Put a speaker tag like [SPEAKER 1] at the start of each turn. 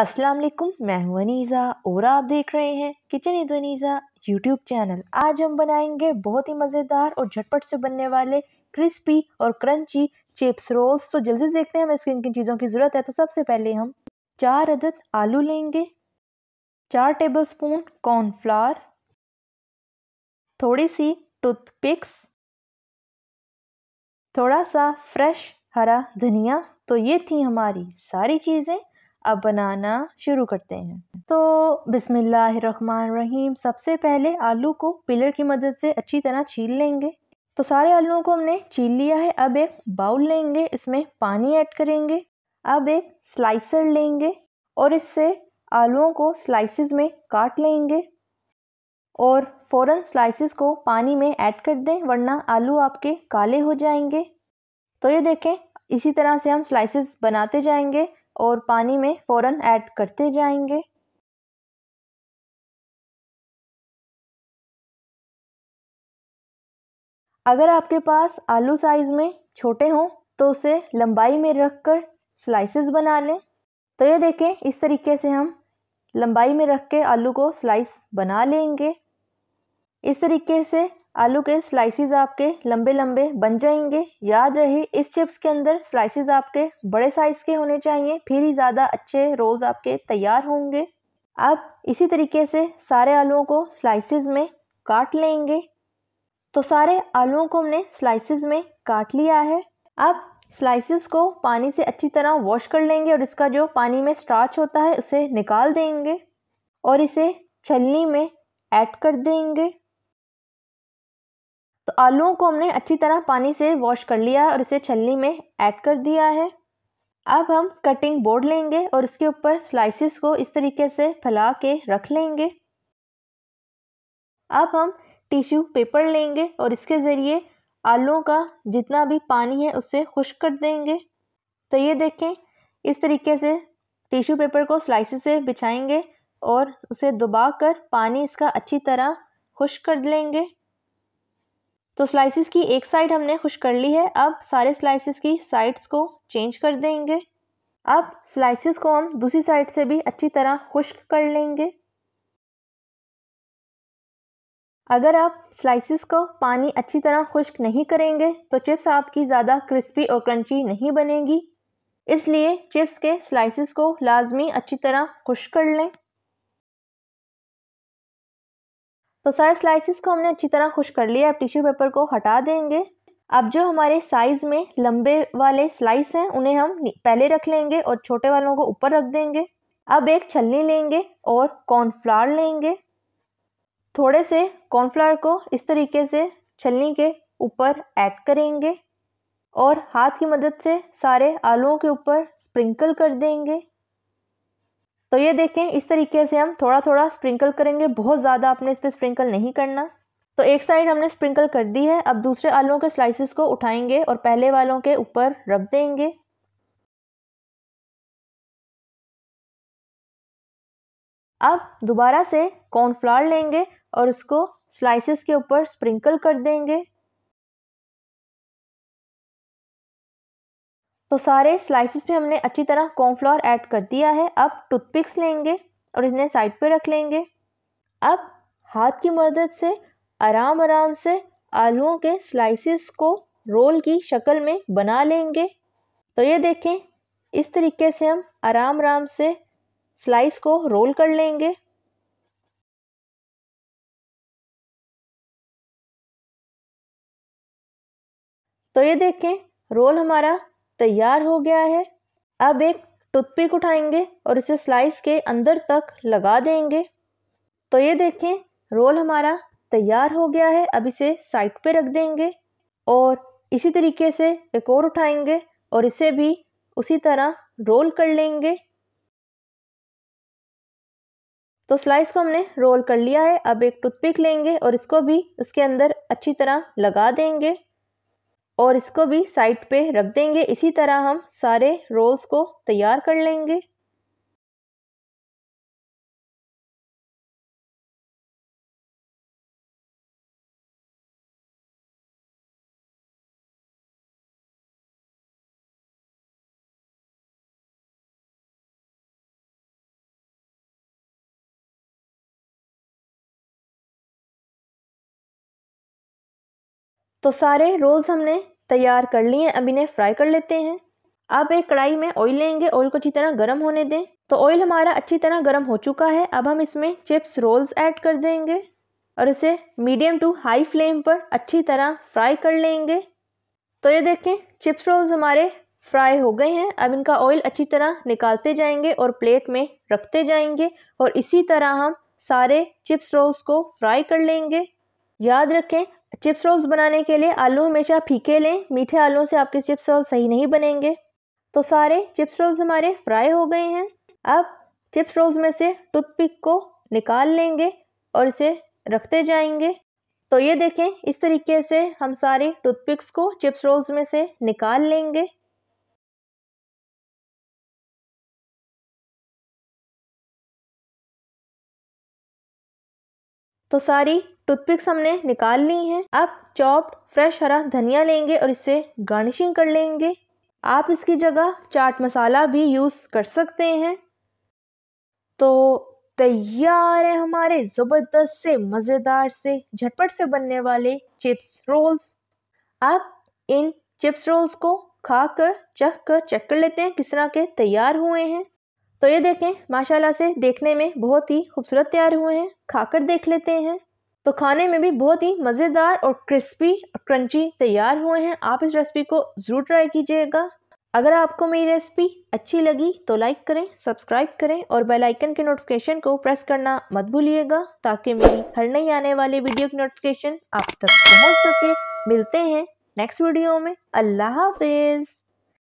[SPEAKER 1] अस्सलाम वालेकुम मैं हूं अनीज़ा और आप देख रहे हैं किचन इद अनीज़ा यूट्यूब चैनल आज हम बनाएंगे बहुत ही मज़ेदार और झटपट से बनने वाले क्रिस्पी और क्रंची चिप्स रोल्स तो जल्दी से देखते हैं हमें किन किन चीज़ों की ज़रूरत है तो सबसे पहले हम चार अदद आलू लेंगे चार टेबल स्पून कॉर्नफ्लावर थोड़ी सी टूथपिक्स थोड़ा सा फ्रेश हरा धनिया तो ये थी हमारी सारी चीज़ें अब बनाना शुरू करते हैं तो बिसमीम सबसे पहले आलू को पिलर की मदद से अच्छी तरह छील लेंगे तो सारे आलूओं को हमने छील लिया है अब एक बाउल लेंगे इसमें पानी ऐड करेंगे अब एक स्लाइसर लेंगे और इससे आलूओं को स्लाइसेस में काट लेंगे और फ़ौरन स्लाइसेस को पानी में ऐड कर दें वरना आलू आपके काले हो जाएंगे तो ये देखें इसी तरह से हम स्लाइसेस बनाते जाएंगे और पानी में फ़ौरन ऐड करते जाएंगे अगर आपके पास आलू साइज़ में छोटे हों तो उसे लंबाई में रखकर स्लाइसेस बना लें तो ये देखें इस तरीके से हम लंबाई में रख के आलू को स्लाइस बना लेंगे इस तरीके से आलू के स्लाइसेस आपके लंबे लंबे बन जाएंगे याद रहे इस चिप्स के अंदर स्लाइसेस आपके बड़े साइज़ के होने चाहिए फिर ही ज़्यादा अच्छे रोल्स आपके तैयार होंगे आप इसी तरीके से सारे आलूओं को स्लाइसेस में काट लेंगे तो सारे आलूओं को हमने स्लाइसेस में काट लिया है आप स्लाइसेस को पानी से अच्छी तरह वॉश कर लेंगे और इसका जो पानी में स्टार्च होता है उसे निकाल देंगे और इसे छलनी में ऐड कर देंगे तो आलूओं को हमने अच्छी तरह पानी से वॉश कर लिया है और इसे छलनी में ऐड कर दिया है अब हम कटिंग बोर्ड लेंगे और उसके ऊपर स्लाइसिस को इस तरीके से फैला के रख लेंगे अब हम टिश्यू पेपर लेंगे और इसके ज़रिए आलूओं का जितना भी पानी है उसे खुश्क कर देंगे तो ये देखें इस तरीके से टिश्यू पेपर को स्लाइसिस पे बिछाएंगे और उसे दबाकर कर पानी इसका अच्छी तरह खुश कर लेंगे तो स्लाइसिस की एक साइड हमने खुश कर ली है अब सारे स्लाइसिस की साइड्स को चेंज कर देंगे अब स्लाइसिस को हम दूसरी साइड से भी अच्छी तरह खुश्क कर लेंगे अगर आप स्लाइसिस को पानी अच्छी तरह खुश्क नहीं करेंगे तो चिप्स आपकी ज़्यादा क्रिस्पी और क्रंची नहीं बनेगी इसलिए चिप्स के स्लाइसिस को लाजमी अच्छी तरह खुश कर लें तो सारे स्लाइसिस को हमने अच्छी तरह खुश कर लिया अब टिश्यू पेपर को हटा देंगे अब जो हमारे साइज़ में लंबे वाले स्लाइस हैं उन्हें हम पहले रख लेंगे और छोटे वालों को ऊपर रख देंगे अब एक छलनी लेंगे और कॉर्नफ्लावर लेंगे थोड़े से कॉर्नफ्लावर को इस तरीके से छलनी के ऊपर ऐड करेंगे और हाथ की मदद से सारे आलुओं के ऊपर स्प्रिंकल कर देंगे तो ये देखें इस तरीके से हम थोड़ा थोड़ा स्प्रिंकल करेंगे बहुत ज़्यादा आपने इस पर स्प्रिंकल नहीं करना तो एक साइड हमने स्प्रिंकल कर दी है अब दूसरे आलुओं के स्लाइसिस को उठाएंगे और पहले वालों के ऊपर रख देंगे अब दोबारा से कॉर्नफ्लावर लेंगे और उसको स्लाइसिस के ऊपर स्प्रिंकल कर देंगे तो सारे स्लाइसिस पे हमने अच्छी तरह कॉर्नफ्लोर ऐड कर दिया है अब टूथपिक्स लेंगे और इन्हें साइड पे रख लेंगे अब हाथ की मदद से आराम आराम से आलूओं के स्लाइसिस को रोल की शक्ल में बना लेंगे तो ये देखें इस तरीके से हम आराम आराम से स्लाइस को रोल कर लेंगे तो ये देखें रोल हमारा तैयार हो गया है अब एक टूथपिक उठाएंगे और इसे स्लाइस के अंदर तक लगा देंगे तो ये देखें रोल हमारा तैयार हो गया है अब इसे साइड पे रख देंगे और इसी तरीके से एक और उठाएंगे और इसे भी उसी तरह रोल कर लेंगे तो स्लाइस को हमने रोल कर लिया है अब एक टूथपिक लेंगे और इसको भी इसके अंदर अच्छी तरह लगा देंगे और इसको भी साइड पे रख देंगे इसी तरह हम सारे रोल्स को तैयार कर लेंगे तो सारे रोल्स हमने तैयार कर लिए हैं अब इन्हें फ्राई कर लेते हैं अब एक कढ़ाई में ऑयल लेंगे ऑयल को अच्छी तरह गर्म होने दें तो ऑयल हमारा अच्छी तरह गर्म हो चुका है अब हम इसमें चिप्स रोल्स ऐड कर देंगे और इसे मीडियम टू हाई फ्लेम पर अच्छी तरह फ्राई कर लेंगे तो ये देखें चिप्स रोल्स हमारे फ्राई हो गए हैं अब इनका ऑयल अच्छी तरह निकालते जाएंगे और प्लेट में रखते जाएंगे और इसी तरह हम सारे चिप्स रोल्स को फ्राई कर लेंगे याद रखें चिप्स रोल्स बनाने के लिए आलू हमेशा फीके लें मीठे आलू से आपके चिप्स रोल सही नहीं बनेंगे तो सारे चिप्स रोल्स हमारे फ्राई हो गए हैं अब चिप्स रोल्स में से टूथपिक को निकाल लेंगे और इसे रखते जाएंगे तो ये देखें इस तरीके से हम सारे टूथपिक्स को चिप्स रोल्स में से निकाल लेंगे तो सारी टूथपिक्स हमने निकाल ली हैं अब चॉप्ड फ्रेश हरा धनिया लेंगे और इससे गार्निशिंग कर लेंगे आप इसकी जगह चाट मसाला भी यूज़ कर सकते हैं तो तैयार है हमारे ज़बरदस्त से मज़ेदार से झटपट से बनने वाले चिप्स रोल्स आप इन चिप्स रोल्स को खा कर चख कर चेक कर लेते हैं किस तरह के तैयार हुए हैं तो ये देखें माशाल्लाह से देखने में बहुत ही खूबसूरत तैयार हुए हैं खाकर देख लेते हैं तो खाने में भी बहुत ही मज़ेदार और क्रिस्पी और क्रंची तैयार हुए हैं आप इस रेसिपी को ज़रूर ट्राई कीजिएगा अगर आपको मेरी रेसिपी अच्छी लगी तो लाइक करें सब्सक्राइब करें और बेल आइकन के नोटिफिकेशन को प्रेस करना मत भूलिएगा ताकि मेरी हर नई आने वाली वीडियो की नोटिफिकेशन आप तक पहुंच सके मिलते हैं नेक्स्ट वीडियो में अल्लाह हाफिज़